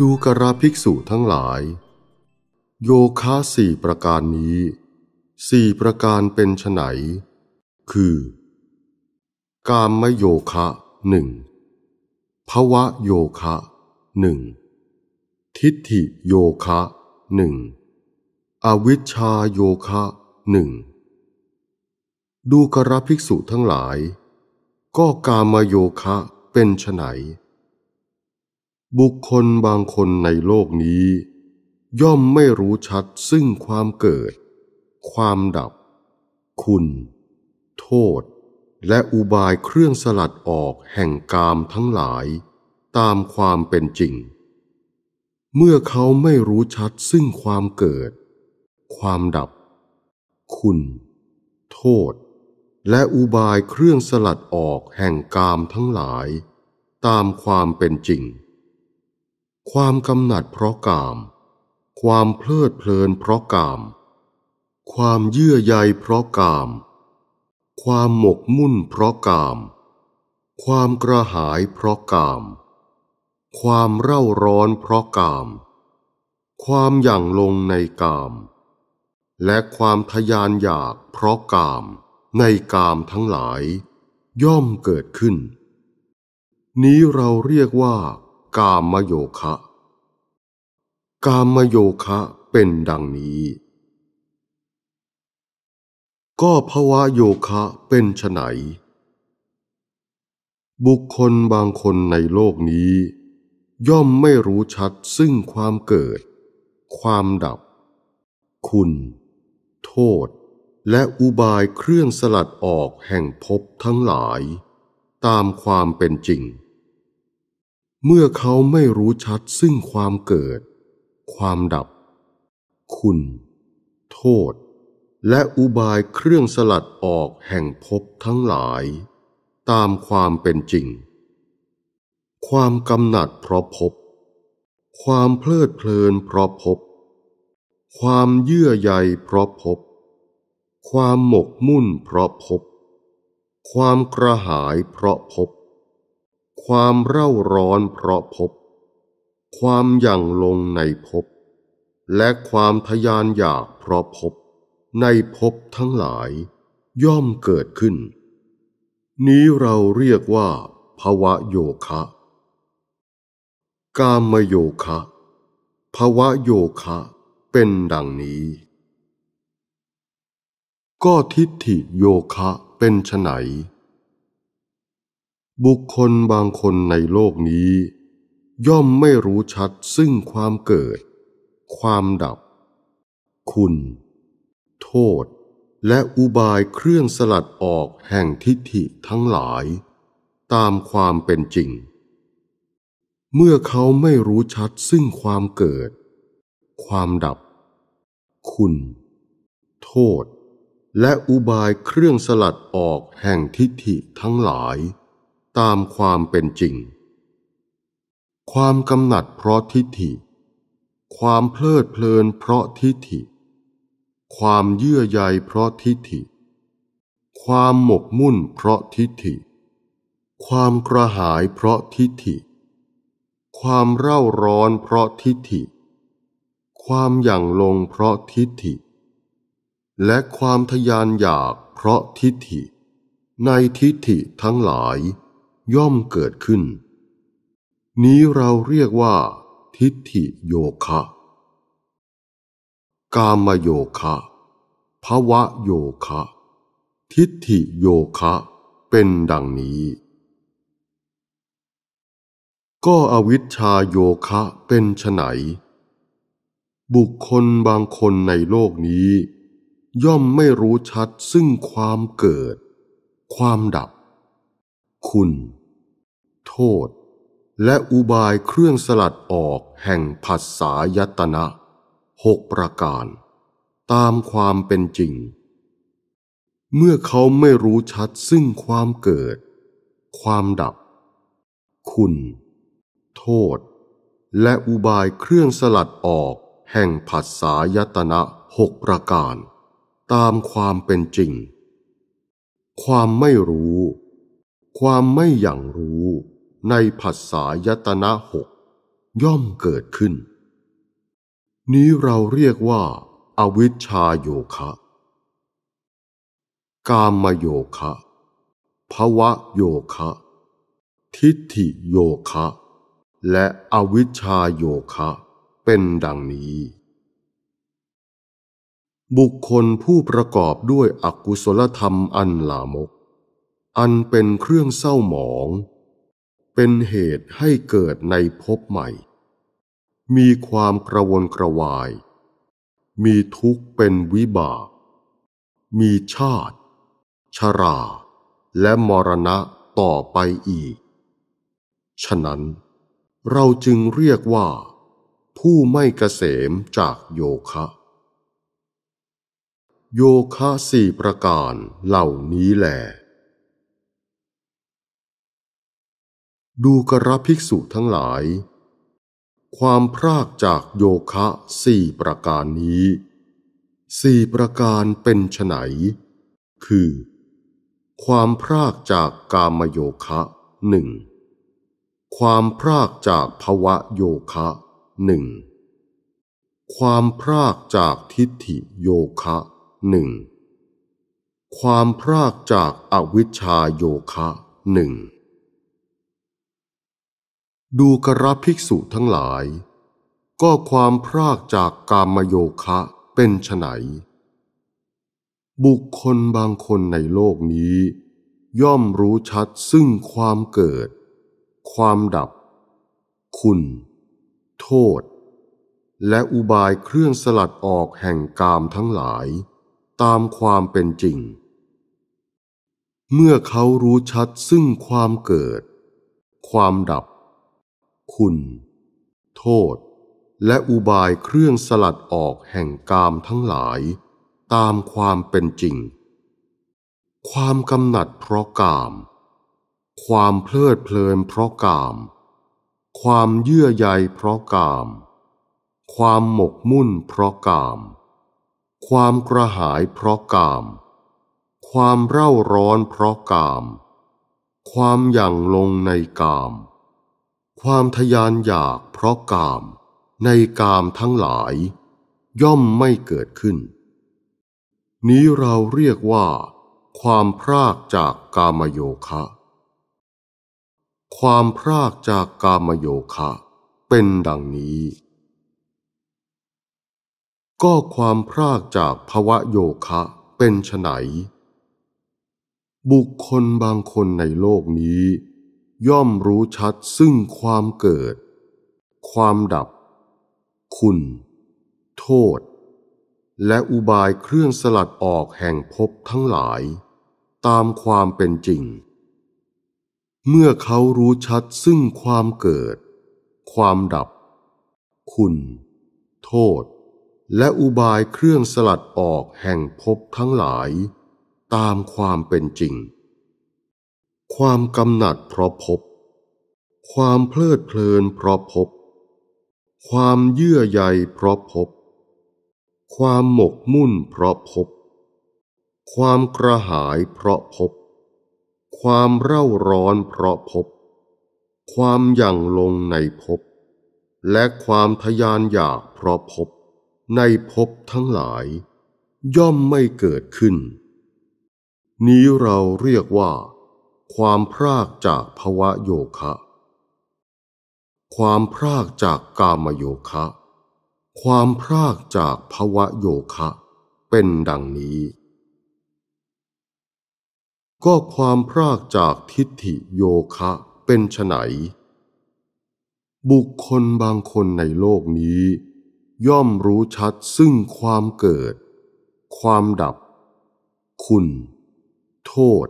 ดูกราภิกษุทั้งหลาย โยคะสี่ประการนี้สี่ประการเป็นไนคือ กามมโยคะหนึ่งภวะโยคะหนึ่งทิฏฐิโยคะหนึ่งอวิชชาโยคะหนึ่งดูกราภิกษุทั้งหลาย ก็กามโยคะเป็นไฉนบุคคลบางคนในโลกนี้ย่อมไม่รู้ชัดซึ่งความเกิด ความดับ คุณ โทษ และอุบายเครื่องสลัดออกแห่งกามทั้งหลายตามความเป็นจริง เมื่อเขาไม่รู้ชัดซึ่งความเกิด ความดับ คุณ โทษ และอุบายเครื่องสลัดออกแห่งกามทั้งหลายตามความเป็นจริงความกำหนัดเพราะกาม ความเพลิดเพลินเพราะกาม ความเยื่อใยเพราะกาม ความหมกมุ่นเพราะกาม ความกระหายเพราะกาม ความเร่าร้อนเพราะกาม ความหยั่งลงในกาม และความทยานอยากเพราะกามในกามทั้งหลายย่อมเกิดขึ้น นี้เราเรียกว่ากามโยคะ กามโยคะเป็นดังนี้ ก็ภวะโยคะเป็นฉไหน บุคคลบางคนในโลกนี้ย่อมไม่รู้ชัดซึ่งความเกิด ความดับ คุณ โทษและอุบายเครื่องสลัดออกแห่งภพทั้งหลาย ตามความเป็นจริงเมื่อเขาไม่รู้ชัดซึ่งความเกิด ความดับ คุณ โทษ และอุบายเครื่องสลัดออกแห่งภพทั้งหลาย ตามความเป็นจริง ความกำหนัดเพราะภพ ความเพลิดเพลินเพราะภพ ความเยื่อใยเพราะภพ ความหมกมุ่นเพราะภพ ความกระหายเพราะภพความเร่าร้อนเพราะพบ ความอย่งลงในพบ และความทยานอยากเพราะพบในพบทั้งหลายย่อมเกิดขึ้น นี้เราเรียกว่า ภวะโยคะกามโยคะ ภวะโยคะเป็นดังนี้ ก็ทิฏฐิโยคะเป็นไฉนบุคคลบางคนในโลกนี้ ย่อมไม่รู้ชัดซึ่งความเกิด ความดับ คุณ โทษ และอุบายเครื่องสลัดออกแห่งทิฏฐิทั้งหลาย ตามความเป็นจริง เมื่อเขาไม่รู้ชัดซึ่งความเกิด ความดับ คุณ โทษ และอุบายเครื่องสลัดออกแห่งทิฏฐิทั้งหลายตามความเป็นจริง ความกำหนัดเพราะทิฏฐิ ความเพลิดเพลินเพราะทิฏฐิ ความเยื่อใยเพราะทิฏฐิ ความหมกมุ่นเพราะทิฏฐิ ความกระหายเพราะทิฏฐิ ความเร่าร้อนเพราะทิฏฐิ ความหยั่งลงเพราะทิฏฐิ และความทยานอยากเพราะทิฏฐิ ในทิฏฐิทั้งหลายย่อมเกิดขึ้น นี้เราเรียกว่า ทิฏฐิโยคะกามโยคะภวะโยคะทิฏฐิโยคะเป็นดังนี้ ก็อวิชชาโยคะเป็นฉไหน บุคคลบางคนในโลกนี้ย่อมไม่รู้ชัดซึ่งความเกิด ความดับ คุณโทษและอุบายเครื่องสลัดออกแห่งผัสสายตนะหกประการ ตามความเป็นจริง เมื่อเขาไม่รู้ชัดซึ่งความเกิด ความดับ คุณ โทษ และอุบายเครื่องสลัดออก แห่งผัสสายตนะหกประการ ตามความเป็นจริง ความไม่รู้ ความไม่อย่างรู้ในผัสสายตนะหก ย่อมเกิดขึ้น นี้เราเรียกว่าอาวิชชาโยคะกามโยคะภวะโยคะทิฏฐิโยคะและอวิชชาโยคะเป็นดังนี้ บุคคลผู้ประกอบด้วยอกุศลธรรมอันลามก อันเป็นเครื่องเศร้าหมองเป็นเหตุให้เกิดในภพใหม่ มีความกระวนกระวาย มีทุกข์เป็นวิบากมีชาติ ชรา และมรณะต่อไปอีก ฉะนั้นเราจึงเรียกว่า ผู้ไม่เกษมจากโยคะ โยคะสี่ประการเหล่านี้แหละดูกระภิกษุทั้งหลาย ความพรากจากโยคะสี่ประการนี้สี่ประการเป็นไนคือ ความพรากจากกามโยคะหนึ่ง ความพรากจากภวะโยคะหนึ่ง ความพรากจากทิฏฐิโยคะหนึ่ง ความพรากจากอวิชชาโยคะหนึ่งดูกรบภิกษุทั้งหลายก็ความพรากจากกามโยคะเป็นไฉนบุคคลบางคนในโลกนี้ย่อมรู้ชัดซึ่งความเกิด ความดับ คุณ โทษ และอุบายเครื่องสลัดออกแห่งกามทั้งหลาย ตามความเป็นจริง เมื่อเขารู้ชัดซึ่งความเกิด ความดับคุณ โทษและอุบายเครื่องสลัดออกแห่งกามทั้งหลายตามความเป็นจริง ความกำหนัดเพราะกาม ความเพลิดเพลินเพราะกาม ความเยื่อใยเพราะกาม ความหมกมุ่นเพราะกาม ความกระหายเพราะกาม ความเร่าร้อนเพราะกาม ความหยั่งลงในกามความทยานอยากเพราะกามในกามทั้งหลาย ย่อมไม่เกิดขึ้น นี้เราเรียกว่า ความพรากจากกามโยคะ ความพรากจากกามโยคะ เป็นดังนี้ ก็ความพรากจากภวะโยคะเป็นไฉนบุคคลบางคนในโลกนี้ย่อมรู้ชัดซึ่งความเกิด ความดับ คุณ โทษ และอุบายเครื่องสลัดออกแห่งภพทั้งหลาย ตามความเป็นจริง เมื่อเขารู้ชัดซึ่งความเกิด ความดับ คุณ โทษ และอุบายเครื่องสลัดออกแห่งภพทั้งหลาย ตามความเป็นจริงความกำหนัดเพราะพบ ความเพลิดเพลินเพราะพบ ความเยื่อใยเพราะพบ ความหมกมุ่นเพราะพบ ความกระหายเพราะพบ ความเร่าร้อนเพราะพบ ความยั่งลงในพบ และความทยานอยากเพราะพบในพบทั้งหลาย ย่อมไม่เกิดขึ้น นี้เราเรียกว่าความพรากจากภวะโยคะ ความพรากจากกามโยคะ ความพรากจากภวะโยคะเป็นดังนี้ ก็ความพรากจากทิฏฐิโยคะเป็นไฉนบุคคลบางคนในโลกนี้ย่อมรู้ชัดซึ่งความเกิด ความดับ คุณ โทษ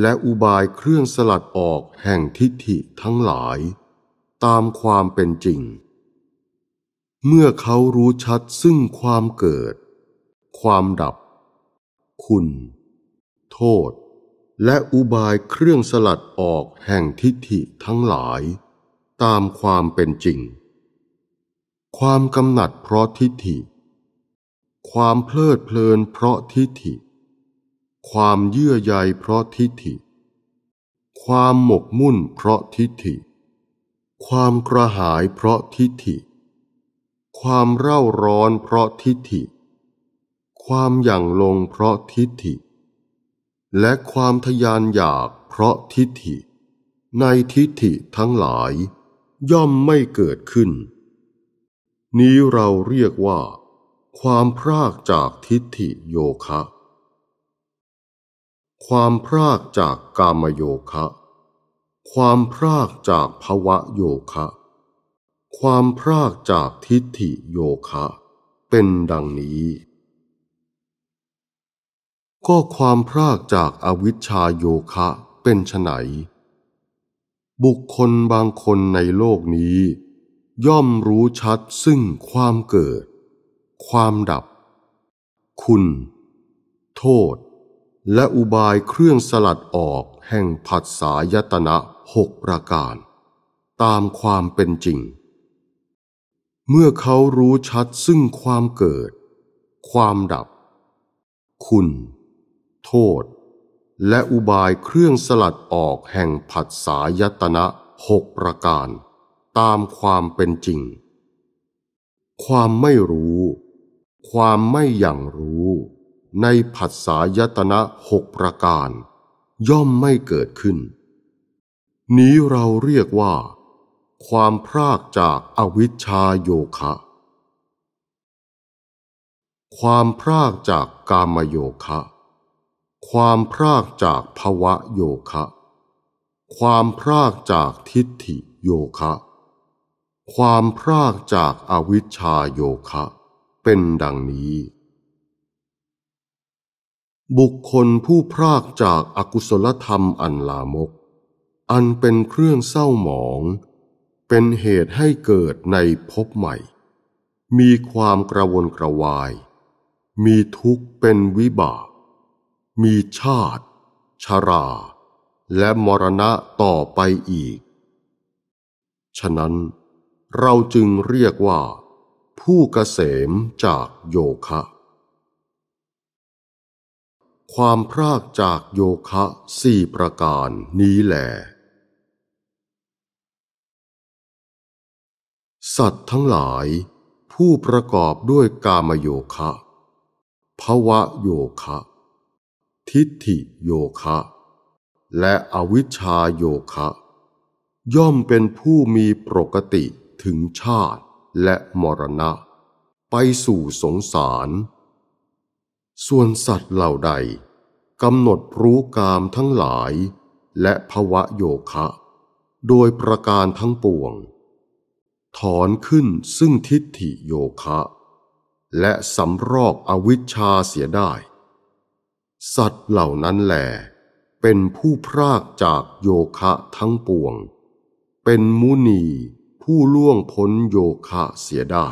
และอุบายเครื่องสลัดออกแห่งทิฏฐิทั้งหลาย ตามความเป็นจริง เมื่อเขารู้ชัดซึ่งความเกิด ความดับ คุณ โทษ และอุบายเครื่องสลัดออกแห่งทิฏฐิทั้งหลาย ตามความเป็นจริง ความกำหนัดเพราะทิฏฐิ ความเพลิดเพลินเพราะทิฏฐิความเยื่อใยเพราะทิฏฐิ ความหมกมุ่นเพราะทิฏฐิ ความกระหายเพราะทิฏฐิ ความเร่าร้อนเพราะทิฏฐิ ความหยั่งลงเพราะทิฏฐิ และความทยานอยากเพราะทิฏฐิ ในทิฏฐิทั้งหลายย่อมไม่เกิดขึ้น นี้เราเรียกว่า ความพรากจากทิฏฐิโยคะความพรากจากกามโยคะ ความพรากจากภวะโยคะ ความพรากจากทิฏฐิโยคะ เป็นดังนี้ ก็ความพรากจากอวิชชาโยคะเป็นไนบุคคลบางคนในโลกนี้ ย่อมรู้ชัดซึ่งความเกิด ความดับ คุณ โทษและอุบายเครื่องสลัดออกแห่งผัสสายตนะหกประการ ตามความเป็นจริง เมื่อเขารู้ชัดซึ่งความเกิด ความดับ คุณ โทษ และอุบายเครื่องสลัดออกแห่งผัสสายตนะหกประการ ตามความเป็นจริง ความไม่รู้ ความไม่อย่างรู้ในผัสสายตนะหกประการย่อมไม่เกิดขึ้น นี้เราเรียกว่า ความพรากจากอวิชชาโยคะความพรากจากกามโยคะ ความพรากจากภวะโยคะความพรากจากทิฏฐิโยคะ ความพรากจากอวิชชาโยคะ เป็นดังนี้บุคคลผู้พรากจากอากุศลธรรมอันลามก อันเป็นเครื่องเศร้าหมอง เป็นเหตุให้เกิดในภพใหม่ มีความกระวนกระวาย มีทุกข์เป็นวิบากมีชาติ ชรา และมรณะต่อไปอีก ฉะนั้นเราจึงเรียกว่าผู้เกษมจากโยคะความพรากจากโยคะสี่ประการนี้แหล สัตว์ทั้งหลาย ผู้ประกอบด้วยกามโยคะ ภวะโยคะ ทิฏฐิโยคะ และอวิชชาโยคะ ย่อมเป็นผู้มีปกติถึงชาติและมรณะ ไปสู่สงสารส่วนสัตว์เหล่าใดกำหนดรู้กามทั้งหลายและภวะโยคะโดยประการทั้งปวง ถอนขึ้นซึ่งทิฏฐิโยคะ และสำรอกอวิชชาเสียได้ สัตว์เหล่านั้นแหลเป็นผู้พรากจากโยคะทั้งปวง เป็นมุนีผู้ล่วงพ้นโยคะเสียได้